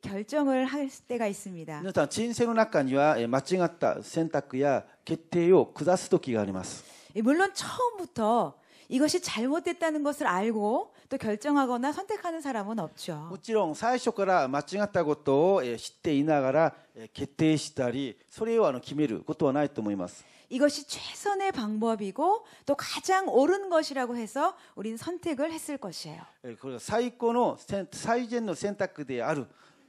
결정을 할 때가 있습니다. 皆さん人生の中には間違った選択や決定を下す時があります. 물론 처음부터 이것이 잘못됐다는 것을 알고 또 결정하거나 선택하는 사람은 없죠. 물론 最初から間違ったことを知っていながら決定したりそれを決めることはないと思います. 예, 예, 이것이 최선의 방법이고 또 가장 옳은 것이라고 해서 우리는 선택을 했을 것이에요. 예, 그래서 최고의 선택의 선택である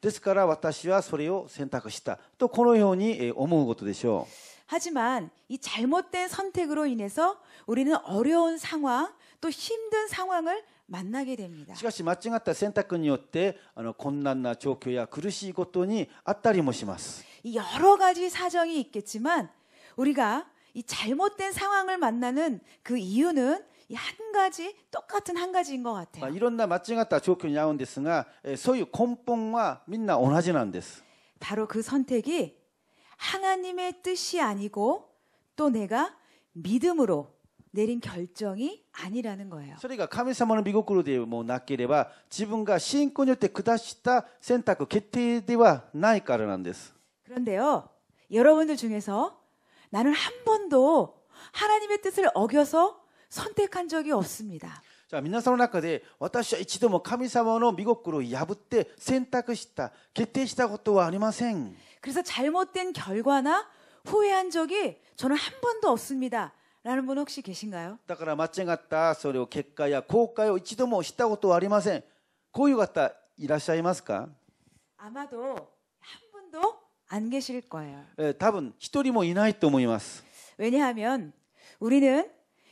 ですから私はそれを選択したとこのように思うことでしょう。 하지만 이 잘못된 선택으로 인해서 우리는 어려운 상황 또 힘든 상황을 만나게 됩니다. しかし間違った選択によってあの困難な状況や苦しいことにあったりもします. 여러 가지 사정이 있겠지만 우리가 이 잘못된 상황을 만나는 그 이유는 한 가지 똑같은 한 가지인 것 같아요. 이런 나 맞지 않다 조건이 나온데すが 소유 곤봉과 민나 오나지는です 바로 그 선택이 하나님의 뜻이 아니고 또 내가 믿음으로 내린 결정이 아니라는 거예요. 소리가 카미사모는 미국으로 되뭐 낫게되바 지신과 신권에 의해 그다시다 선택 결정で와나이까らなんです 그런데요. 여러분들 중에서 나는 한 번도 하나님의 뜻을 어겨서 선택한 적이 없습니다. じゃ皆さんの中で私は一度も神様の御心を破って選択した決定したことはありません 그래서 잘못된 결과나 후회한 적이 저는 한 번도 없습니다. 라는 분 혹시 계신가요? だから間違ったそれを結果や後悔を一度もしたことはありません。こういう方いらっしゃいますか？ 아마도 한 분도 안 계실 거예요. 多分一人もいないと思います。 왜냐하면 우리는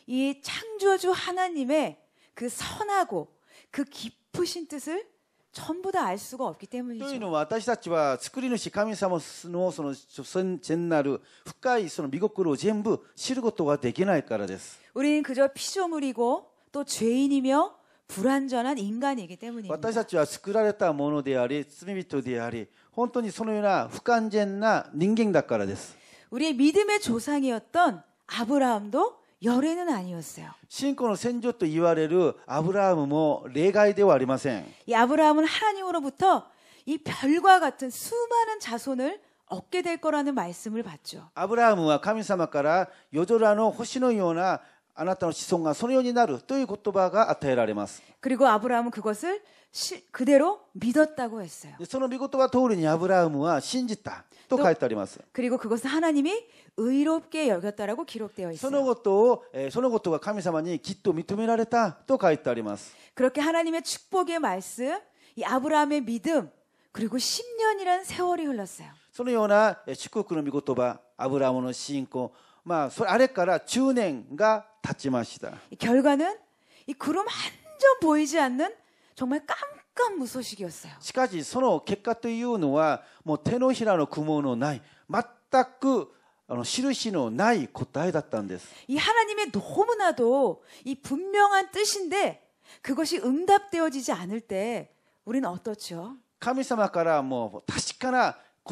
이 창조주 하나님의 그 선하고 그 깊으신 뜻을 전부 다 알 수가 없기 때문이죠. 저희는 私たちは作り主神様のその全なる深いその御心を全部知ることができないからです. 우리는 그저 피조물이고 또 죄인이며 불완전한 인간이기 때문입니다. 私たちは作られたものであり罪人であり本当にそのような不完全な人間だからです. 우리의 믿음의 조상이었던 아브라함도 열애는 아니었어요. 신권의 선조도 이와레르 아브라함은 뭐레가이 대해 아리마생. 이 아브라함은 하나님으로부터 이 별과 같은 수많은 자손을 얻게 될 거라는 말씀을 받죠. 아브라함은 하나님様から요조라노 호시노 요나 あなたの子孫がそのようになるという言葉が与えられます。その見事は通りにアブラハムは信じたと書いてあります。そのことを、えそのことは神様にきっと認められたと書いてあります。そのような祝福の御言葉、アブラハムの信仰、 まあそれあれから10年が経ちました。결과는이구름한점보이지않는정말깜しかしその結果というのはもう手のひらの雲のない全くあの印のない答えだったんです。이하나님의너무나도이분명한뜻인데그것이응답되어지지않을때우리는어떻죠神様からもう確かな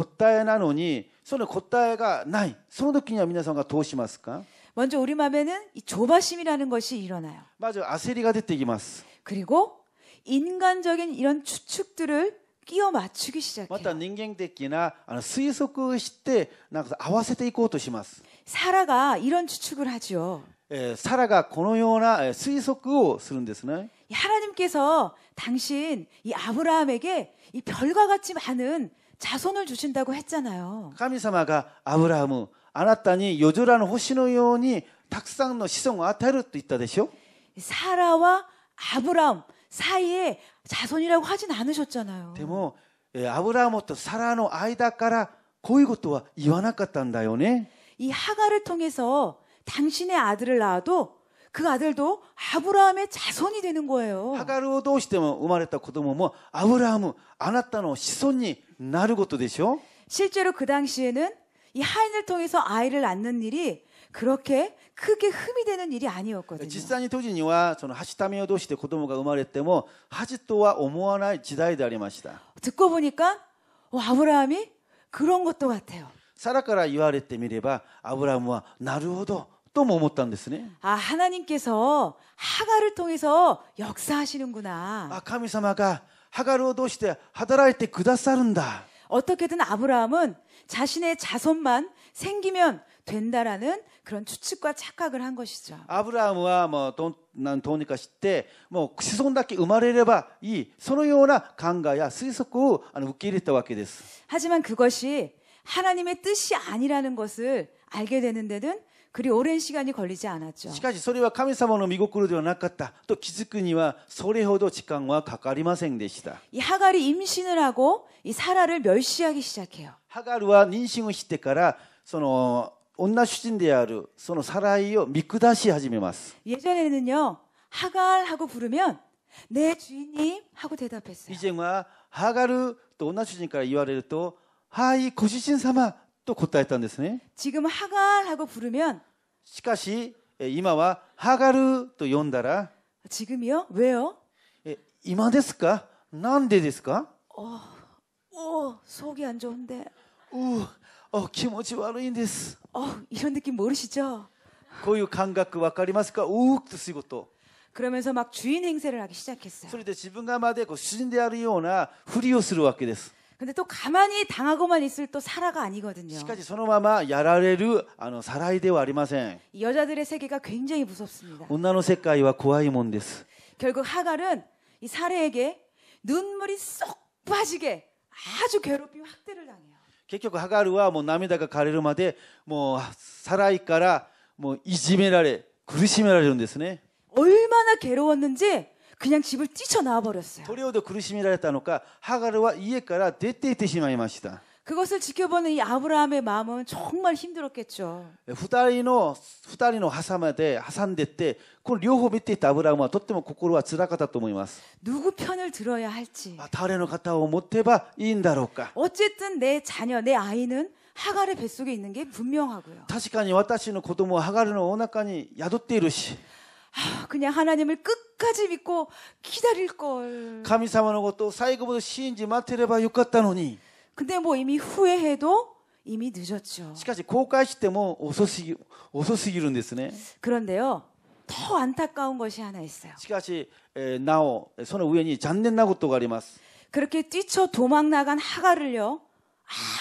答えなのにその答えがないその時には皆さんがどうしますか 먼저 우리 마음에는 이 조바심이라는 것이 일어나요. 맞아 아세리가 됐대きます 그리고 인간적인 이런 추측들을 끼워 맞추기 시작해요. 맞다 인간적이나 수의속시때 나와서合わせていこうとします. 사라가 이런 추측을 하죠. 예, 사라가 このような推測をするんですね. 예, 하나님께서 당신 이 아브라함에게 이 별과 같이 많은 자손을 주신다고 했잖아요. 神様がアブラハム 아나타니 요조라는 호시노요니 탁상노 시성을 与えると言ったでしょ? 사라와 아브라함 사이에 자손이라고 하진 않으셨잖아요. でも 아브라함과 사라의 아이다から こういうことは言わなかったんだよね.이 하가를 통해서 당신의 아들을 낳아도 그 아들도 아브라함의 자손이 되는 거예요. 하가를 통해生まれた子供も아브라함あなたの子孫に なることでしょ실제로그당시에는이하인을통해서아이를낳는일이그렇게크게흠이되는일이아니었거든요実際に当時にはそのハシを通して子供が生まれてもハシとは思わない時代でありました듣고보니까아브라함이그런것도같아요사라から言われてみれば아브라함はなるほどとも思ったんですね아하나님께서하가를통해서역사하시는구나아하나님께서 하가로도 시대 하다라이테 그다사른다. 어떻게든 아브라함은 자신의 자손만 생기면 된다라는 그런 추측과 착각을 한 것이죠. 아브라함은 뭐난 돈 도니까 시대 뭐 시손답게 生まれれば이 소노요나 강가야 수석고 아는 웃기리다 왔게 됐어. 하지만 그것이 하나님의 뜻이 아니라는 것을 알게 되는 데는 그리 오랜 시간이 걸리지 않았죠. しかしそれは神様の御心ではなかったと気づくにはそれほど時間はかかりませんでした.이 하갈이 임신을 하고 이 사라를 멸시하기 시작해요. 하갈은 임신을 してからその女主人であるそのサライを見下し始めます. 예전에는요. 하갈하고 부르면 네 주인님 하고 대답했어요. 이제는 하갈을 또女主人から言われるとはいご主人様 と答えたんですね。しかし今はハガルと呼んだら今ですかなんでですかおおあんじょんで。おお、気持ち悪いんです어이런ん낌모르시죠こういう感覚わかりますかおお、っとすること그自分がまで死んであるようなふりをするわけです 근데 또 가만히 당하고만 있을 또 사라가 아니거든요. しかしそのままやられるあのサライではありません。이 여자들의 세계가 굉장히 무섭습니다. 女の世界は怖いもんです。 결국 하갈은 이 사례에게 눈물이 쏙 빠지게 아주 괴롭힘 학대를 당해요. 結局ハガルはもう涙が枯れるまでもうサライからもういじめられ苦しめられるんですね。 뭐 뭐 뭐 얼마나 괴로웠는지 그냥 집을 뛰쳐나와 버렸어요. トリオで苦しめられたのか、ハガルは家から出て行ってしまいました。 그것을 지켜보는 이 아브라함의 마음은 정말 힘들었겠죠. 二人の、二人の挟まで挟んでって、この両方見ていたアブラハムはとっても心は辛かったと思います。 누구 편을 들어야 할지. まあ、誰の方を持てばいいんだろうか。 어쨌든 내 자녀, 내 아이는 하갈의 뱃속에 있는 게 분명하고요. 確かに私の子供はハガルのお腹に宿っているし、 그냥 하나님을 끝까지 믿고 기다릴 걸. 神様のことを最後まで信じ待ってればよかったのに. 근데 뭐 이미 후회해도 이미 늦었죠. しかし後悔しても遅すぎるんですね. 뭐 그런데요. 더 안타까운 것이 하나 있어요. しかしなおその上に残念なことがあります. 그렇게 뛰쳐 도망 나간 하가를요.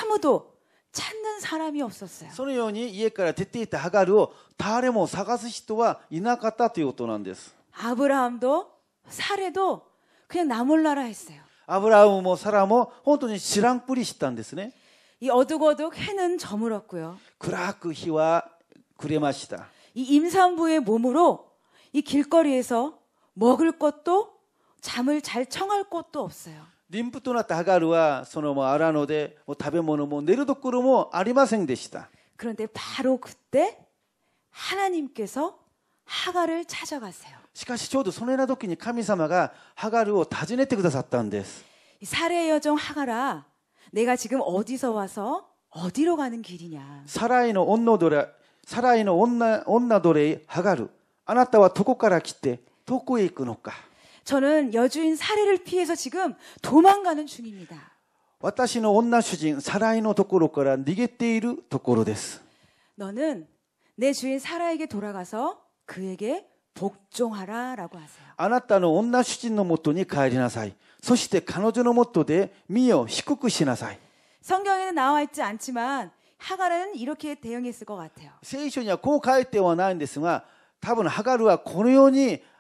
아무도 찾는 사람이 없었어요. そのように家から出て行ったハガルを誰も探す人はいなかっということなんです 아브라함도 사례도 그냥 나 몰라라 했어요. 아브라함도 사람도 本当に知らんぷりしですね이 어둑어둑 해는 저물었고요. 그라크 그 히와 그레마시다. 이 임산부의 몸으로 이 길거리에서 먹을 것도 잠을 잘 청할 곳도 없어요. リンプとなったハガルはそのもアラノで食べ物も寝るところもありませんでしたしかしちょうどそのような時に神様がハガルを訪ねてくださったんですサ사례여정하갈아내가지금어디서와서어디로가는길이냐サライの女奴隷サライの女女奴隷ハガルあなたはどこから来てどこへ行くのか 저는 여주인 사례를 피해서 지금 도망가는 중입니다. 私の女主人のところから逃げているところです사라이의도코로가라너는나이의도코로가라너는내 주인 사라에게 돌아가서 그에게 복종하라라고 하세요. あなたの女主人のもとに帰りなさい。そして彼女のもとで身を低くしなさい。 성경에는 나와 있지 않지만 하갈은 이렇게 대응했을 것 같아요. 聖書にはこう書いてはないんですが、多分ハガルはこのように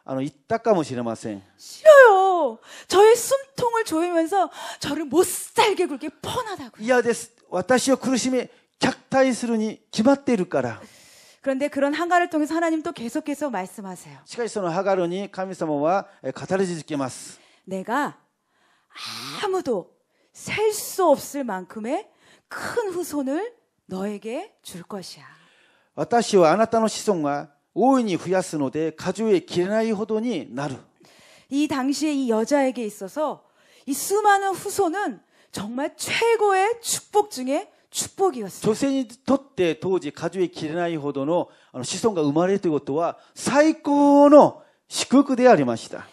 あの、言ったかもしれません。 싫어요. 저의 숨통을 조이면서 저를 못 살게 굴게 뻔하다고요. 嫌です。私を苦しめ、虐待するに決まっているから。 그런데 그런 한가를 통해서 하나님 또 계속해서 말씀하세요. しかしそのハガルに神様はえー語り続けます。 내가 아무도 셀 수 없을 만큼의 큰 후손을 너에게 줄 것이야. 私はあなたの子孫が 오인이 후야스노데 가주의 기나이 호돈이 나루. 이 당시에 이 여자에게 있어서 이 수많은 후손은 정말 최고의 축복 중에 축복이었어요. 조선이 덧때 도지 가주의 기나이 호돈의 시선과 음아를 뜨것도와 最高の祝福でありました。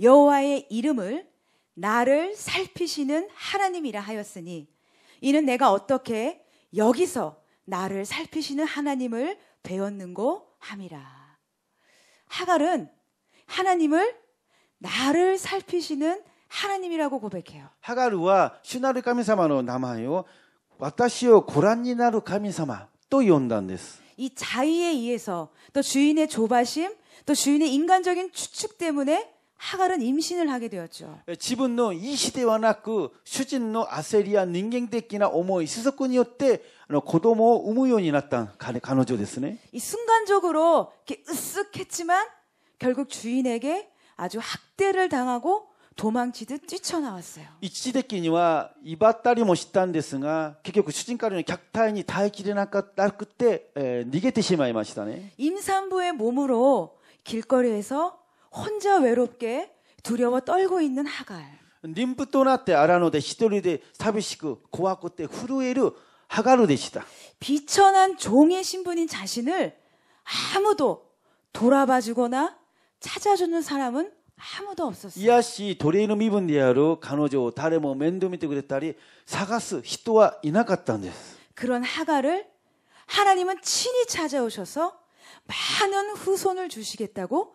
여호와의 이름을 나를 살피시는 하나님이라 하였으니 이는 내가 어떻게 여기서 나를 살피시는 하나님을 배웠는고 함이라. 하갈은 하나님을 나를 살피시는 하나님이라고 고백해요. 하갈은 슈나르 카미사마의 나마요. 와타시오 고란니나루神様と呼んだんです이 자의에 의해서 또 주인의 조바심, 또 주인의 인간적인 추측 때문에 하갈은 임신을 하게 되었죠. 지분노 예, 이 시대와 나그 수진노 아세리아 갱대적나 어머이 시속군이었대 고도모 우무요원이 났던 간호조 였으ね이 순간적으로 이렇게 으쓱했지만 결국 주인에게 아주 학대를 당하고 도망치듯 뛰쳐나왔어요. 이시대끼니와 이바따리 모시다는데스가 결국 그 수진가리는 격타인이 다이기리나까 그때 예, 니게테시마이마시다네. 임산부의 몸으로 길거리에서 혼자 외롭게 두려워 떨고 있는 하갈. 림프と나っ 아라노데 히도리데 사비시크 고아코때 후루에르 하갈루데시다 비천한 종의 신분인 자신을 아무도 돌아봐 주거나 찾아주는 사람은 아무도 없었어요. 이아씨 도레이노 미분디아로 간호조 다레모 멘도미테 그랬다리 사가스 히토와 이나갔다는데 그런 하갈을 하나님은 친히 찾아오셔서 많은 후손을 주시겠다고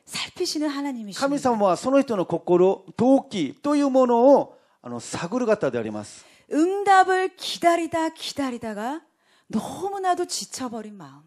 살피시는 하나님이십니다. 神様はその人の心、動機というものをあの探る方であります。 응답을 기다리다 기다리다가 너무나도 지쳐버린 마음.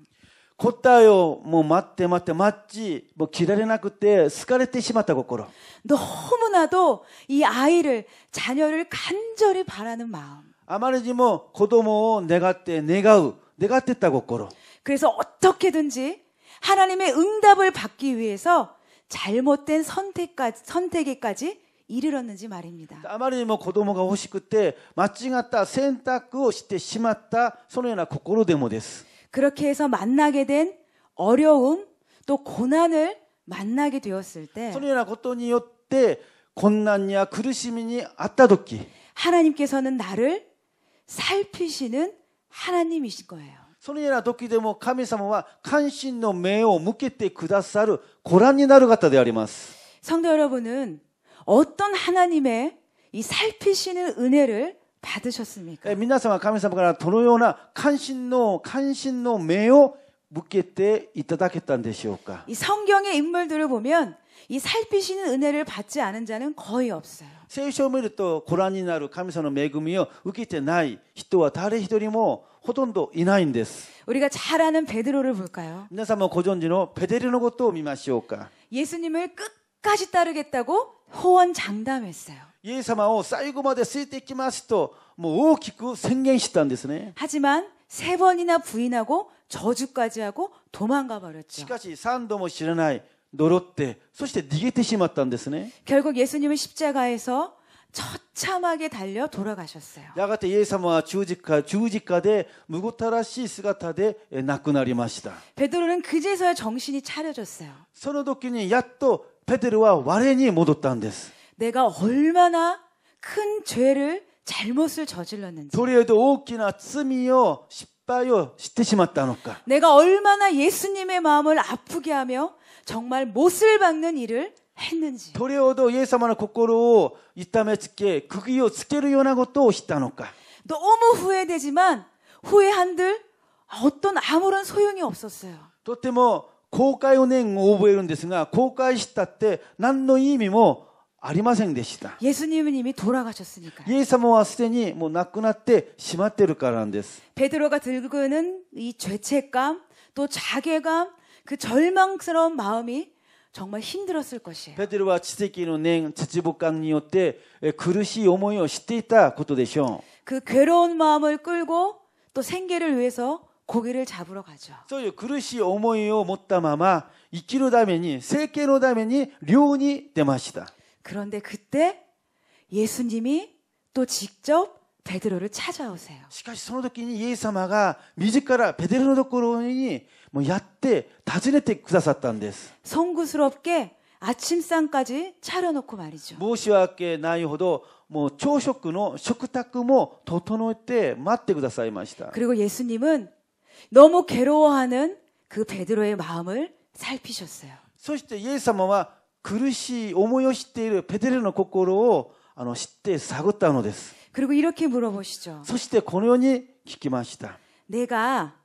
答えをもう待って待って待ち、もう切られなくて、疲れてしまった心。너무나도이아이를자녀를간절히바라는마 음。 あまりにも子供を願って願う、願ってた心。그래서어떻게든지하나님의응답을받기위해서 잘못된 선택까지 선택에까지 이르렀는지 말입니다. 아마리 뭐 고도모가 호시 그때 맞지갔다 선택을 그 시대 심았다 소노나 고코로 데모です. 그렇게 해서 만나게 된 어려움 또 고난을 만나게 되었을 때 소노나 고토니よって 고난이야苦しみに 아따도끼 하나님께서는 나를 살피시는 하나님이신 거예요. そのような時でも神様は関心の目を向けてくださるご覧になる方であります。성도여러분은어떤하나님의살피시는은혜를받으셨습니까皆様神様からどのような関心の関心の目を向けていただけたんでしょうか이성경의인물들을보면이살피시는은혜를받지않은자는거의없어요聖書を見るとご覧になる神様の恵みを受けてない人は誰一人もほとんどいないんです. 우리가 잘 아는 베드로를 볼까요? 皆様ご存知の베데リのことを見ましょうか? 예수님을 끝까지 따르겠다고 호언장담했어요. イエス様を最後までついてきますともう大きく宣言したんですね. 하지만 세 번이나 부인하고 저주까지 하고 도망가 버렸죠. しかし3度も知らない呪ってそして逃げてしまったんですね. 결국 예수님은 십자가에서 처참하게 달려 돌아가셨어요. 야가테 예수님은 주지카주지카데 무고타라시 스가타데 낙구나리마시다. 베드로는 그제서야 정신이 차려졌어요. 선노도끼니 야또 베드로와 와레니 모뒀다는데스. 내가 얼마나 큰 죄를 잘못을 저질렀는지. 도리에도 오키나 씀이요 십바요 시테시마다노까. 내가 얼마나 예수님의 마음을 아프게 하며 정말 못을 박는 일을 했는지. それほどイエス様の心を痛めつけ、釘をつけるようなことをしたのか。너무후회되지만후회한들어떤아무런소용이없었어요とても後悔を念を覚えるんですが、後悔したって何の意味もありませんでした。イエス님은이미돌아가셨으니까イエス様はすでにもう亡くなってしまってるからなんです。베드로가들고있는이죄책감또자괴감그절망스러운마음이 정말 힘들었을 것이에요. 베드로와 지새끼는 냉지지복강이었대 그릇이 요모요 시대있다 것도 되죠. 그 괴로운 마음을 끌고 또 생계를 위해서 고기를 잡으러 가죠. 소유 그릇이 어머이요 못다 마마 이끼로 다면이 세끼로 다면이 료니 때마시다. 그런데 그때 예수님이 또 직접 베드로를 찾아오세요. 시카시 선호도끼니 예수마가 미지카라 베드로도끌어오니 もやって訪ねてくださったんです。송구스럽게 아침상까지 차려놓고 말이죠. 申し訳ないほどもう朝食の食卓も整えて待ってくださいました. 그리고 예수님은 너무 괴로워하는 그 베드로의 마음을 살피셨어요. そしてイエス様は苦しい思いをしているペテロの心をあの知って探ったのです. 그리고 이렇게 물어보시죠. そしてこのように聞きました. 내가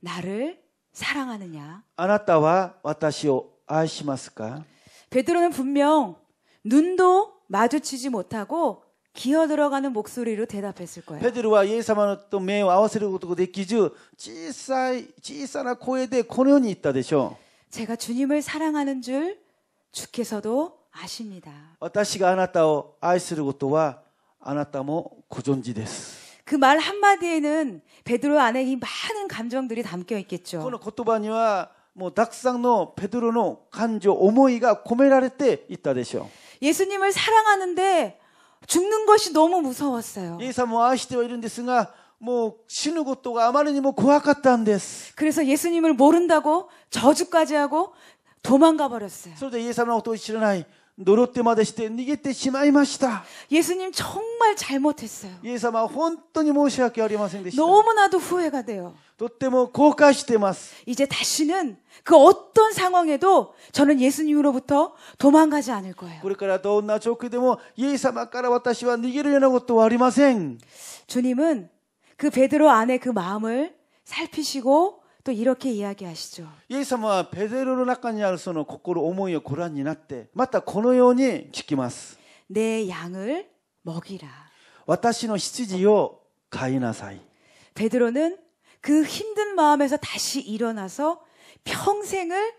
나를 사랑하느냐? 아나타와 와타시오 아시마스카 베드로는 분명 눈도 마주치지 못하고 기어 들어가는 목소리로 대답했을 거예요. 베드로와 예수님은 또 매우 아와서르고도 느끼죠. 찌사이 찌사나 코에대 코년이 있다 되죠. 제가 주님을 사랑하는 줄 주께서도 아십니다. 私があなたを愛すること와 아나타모 ご존지で스 그말 한마디에는 베드로 안에 이 많은 감정들이 담겨 있겠죠. 그の言葉にはもうたくさんのペドロの感情思いが込められてい 뭐 예수님을 사랑하는데 죽는 것이 너무 무서웠어요. 예사様아시してはいるんですがもう死ぬことがあまりにも怖か 뭐 뭐 그래서 예수님을 모른다고 저주까지 하고 도망가 버렸어요. 그래서 예사様のことを知ら 노릇 때마다 시대 니게때 시마이마시다. 예수님 정말 잘못했어요. 예사마 혼돈이 모시하게 어리마생되 너무나도 후회가 돼요. 또때모 고가시대마스. 이제 다시는 그 어떤 상황에도 저는 예수님으로부터 도망가지 않을 거예요. 그러니까라도 나 좋게 되면 예사마 까라왔다시와 니게를 연한 것도 어리마생. 주님은 그 베드로 안에 그 마음을 살피시고 또 이렇게 이야기하시죠. 예수님은 베드로의 中にあるその心思いをご覧になってまたこのように聞きます.내 양을 먹이라. 私の羊を飼いなさい. 베드로는 그 힘든 마음에서 다시 일어나서 평생을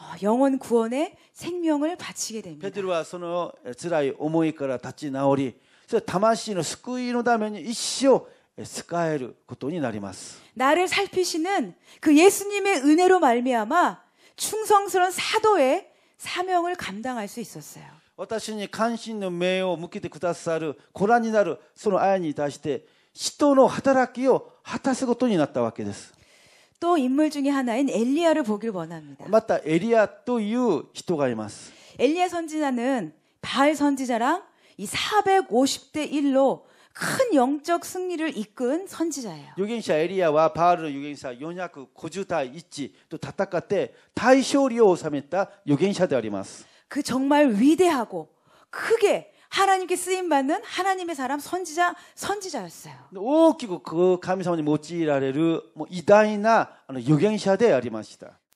어, 영원 구원의 생명을 바치게 됩니다. 베드로와 その辛い思いから立ち直り、それ魂の救いのために一生 나를 살피시는 그 예수님의 은혜로 말미암아 충성스러운 사도의 사명을 감당할 수 있었어요. 私に関心の命を向けてくださるご覧になるその愛に対して人の働きを果たすことになわけです또 인물 중에 하나인 엘리야를 보길 원합니다. 맞다. 엘리야 또 이유 히가 이마스. 엘리야 선지자는 바알 선지자랑 이 450대 1로 큰 영적 승리를 이끈 선지자예요. 유경사 에리야와 바알 유경사 요냐 그 고주다 있지 또 다타카 때다이리오 오사메타 유경사であります. 그 정말 위대하고 크게 하나님께 쓰임 받는 하나님의 사람 선지자 선지자였어요. 오키고 그 감사원이 못지라레르 뭐 이다이나 유경사でありました.